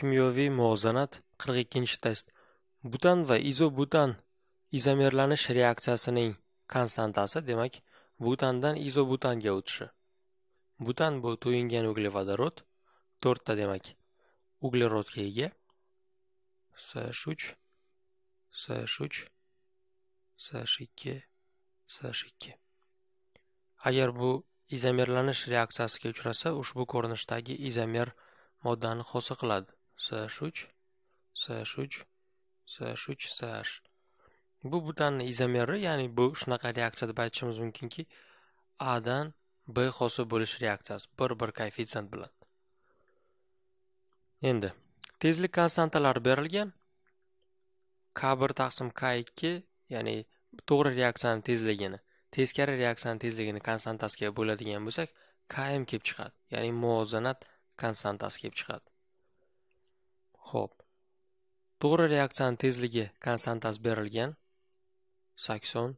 Kimyoviy muvozanat. 42 test. Butan va izobutan izomerlanish reaksiyasining konstantasi, demak, butandan izobutanga o'tishi. Butan bu to'yingan uglevodorod 4 ta demak. Uglerodga ega. SH3 SH3 SH2 SH2. Agar bu izomerlanish reaksiyasiga uchrasa, ushbu ko'rinishdagi izomer moddani hosil qiladi. Sashuch, Sashuch, Sashuch, Sash. Bu butanni izomeri, ya'ni bu shunaqa reaksiya deb aytishimiz mumkinki, A dan B hosil bo'lish reaksiyasi bir-bir koeffitsient bilan. Endi tezlik konstantalari berilgan. k bir taqsim k ikki ya'ni to'g'ri reaksiyani tezligini, teskari reaksiyani tezligini konstantasiga bo'ladigan bo'lsak, Km kelib chiqadi. Ya'ni muvozanat konstantasi kelib chiqadi. Xo'p. To'g'ri reaksiyani tezligi konstantasi berilgan 80.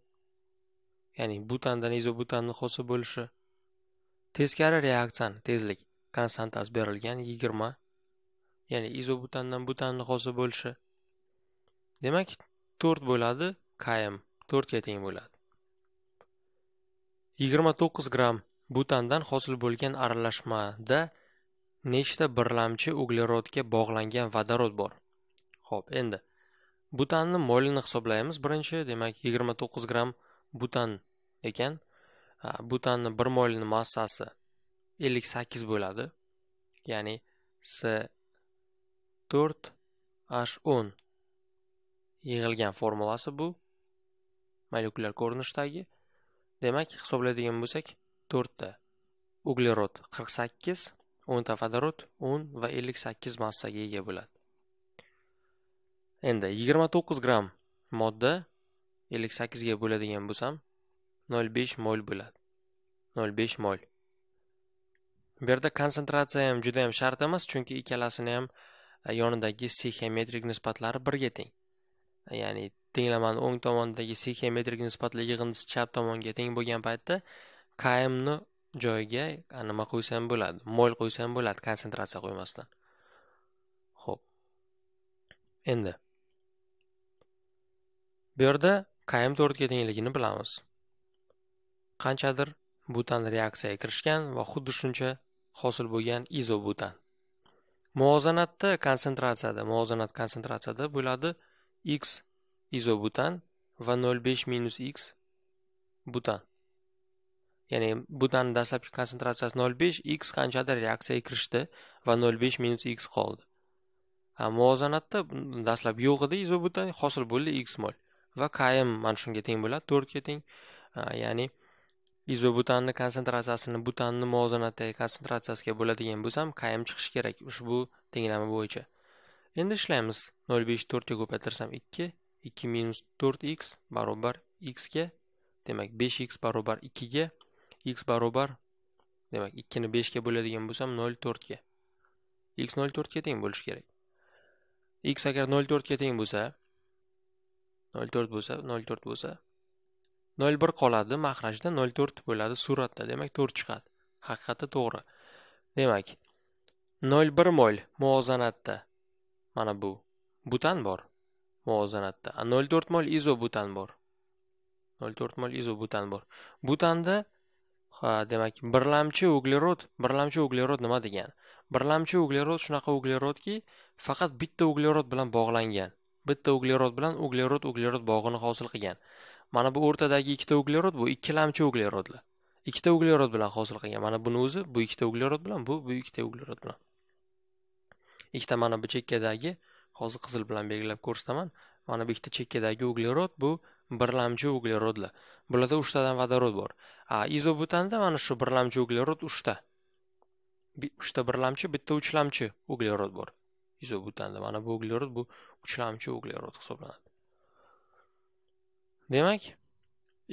Ya'ni butandan izobutanni hosil bo'lishi. Teskari reaksiyani tezlik konstantasi berilgan 20. Ya'ni izobutandan butanni hosil bo'lishi. Demak, 4 bo'ladi km 4 ga teng bo'ladi. 29 gram butandan hosil bo'lgan aralashmada nechta birlamchi uglerodga bog'langan vodorod bor Xo'p, endi butanni molini hisoblaymiz birinchi demak 29 gramm butan ekan butanni 1 molini massasi 58 bo'ladi ya'ni C 4 h 10 yig'ilgan formulasi bu molekulyar ko'rinishdagi demak hisoblaydigan bo'lsak 4 ta uglerod 48 o'nta vodorod o'n va ellik sakkiz massaga ega bo'ladi endi yigirma to'qqiz gramm modda ellik sakkizga bo'ladigan bo'lsam nol besh mol bo'ladi nol besh mol bu yerda konsentratsiya ham juda yam shart emas chunki ikkalasini ham e, yonidagi stixiometrik nisbatlari birga teng e, ya'ni tenglamani o'ng tomondagi stixiometrik nisbatli yig'indisi chap tomonga teng bo'lgan paytda kmni joyiga nima qo'ysam bo'ladi mo'l qo'ysam bo'ladi konsentratsiya qo'ymasdan ho'p endi bu yerda km to'rtga tengligini bilamiz qanchadir butan reaksiyaga kirishgan va xuddi shuncha hosil bo'lgan izobutan muvozanatda konsentratsiyada muvozanat konsentratsiyada bo'ladi x izobutan va 0,5 minus x butan ya'ni butan dastlabki konsentratsiyasi 0,5 x qanchadir reaksiyaga kirishdi va 0,5 minus x qoldi muvozanatda dastlab yo'q edi izobutan hosil bo'ldi x mol va km mana shunga teng bo'ladi to'rtga teng ya'ni izobutanni konsentratsiyasini butanni muvozanatdagi konsentratsiyasiga bo'ladigan bo'lsam km chiqishi kerak ushbu tenglama bo'yicha endi ishlaymiz 0,5 4 to'rtga ko'paytirsam 2 2 minus 4 x barobar ga demak 5 x barobar ga x barobar demak 2 ni 5 ga bo'ladigan bo'lsam 0,4 ga. x 0,4 ga teng bo'lishi kerak. x agar 0,4 ga teng bo'lsa 0,4 bo'lsa 0,4 bo'lsa 0,1 qoladi mahrajda 0,4 bo'ladi suratda demak 4 chiqadi haqiqatda to'g'ri demak 0,1 mol muvozanatda mana bu butan bor muvozanatda 0,4 mol izobutan bor 0,4 mol izobutan bor butanda demak birlamchi uglerod birlamchi uglerod nima degan birlamchi uglerod shunaqa uglerodki faqat bitta uglerod bilan bog'langan bitta uglerod bilan uglerod uglerod bog'ini hosil qilgan mana bu o'rtadagi ikkita uglerod bu ikkilamchi uglerodlar ikkita uglerod bilan hosil qilgan mana buni o'zi bu ikkita uglerod bilan bu bu ikkita uglerod bilan ikkita mana bu chekkadagi hozir qizil bilan belgilab ko'rsataman mana bu ikkita chekkadagi uglerod bu birlamchi uglerodlar bularda uchtadan vodorod bor a izobutanda mana shu birlamchi uglerod uchta uchta birlamchi bitta uchlamchi uglerod bor izobutanda mana bu uglerod bu uchlamchi uglerod hisoblanadi demak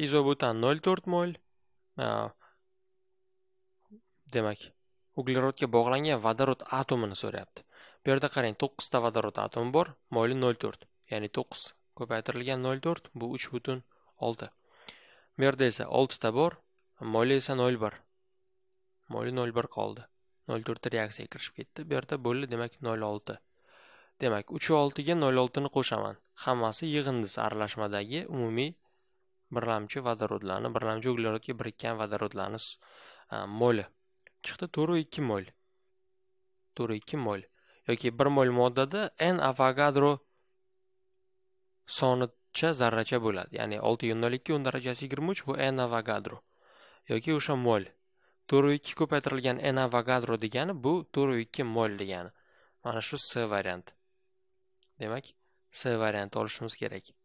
izobutan nol to'rt mol demak uglerodga bog'langan vodorod atomini so'rayapti bu yerda qarang to'qqizta vodorod atomi bor moli nol to'rt ya'ni to'qqiz ko'paytirilgan 0.4 bu 3.6. Bu yerda esa 6 ta bor, Moli esa 0.1. Moli 0.1 qoldi. 0.4 ta reaksiya kirishib ketdi. Bu yerda bo'ldi, demak 0.6. Demak, 3.6 ga 0.6 ni qo'shaman. Hammasi yig'indisi aralashmadagi umumiy birlamchi vodorodlarni, birlamchi uglerodga birikkan vodorodlarni moli chiqdi 4.2 mol. 4.2 mol yoki 1 mol moddada N Avogadro sonicha zarracha bo'ladi ya'ni olti yuz nol ikki darajasi yigirma uch bu n avogadro yoki o'sha mol to'rt ikki ko'paytirilgan n avogadro degani bu to'rt ikki mol degani mana shu s variant demak s variantni olishimiz kerak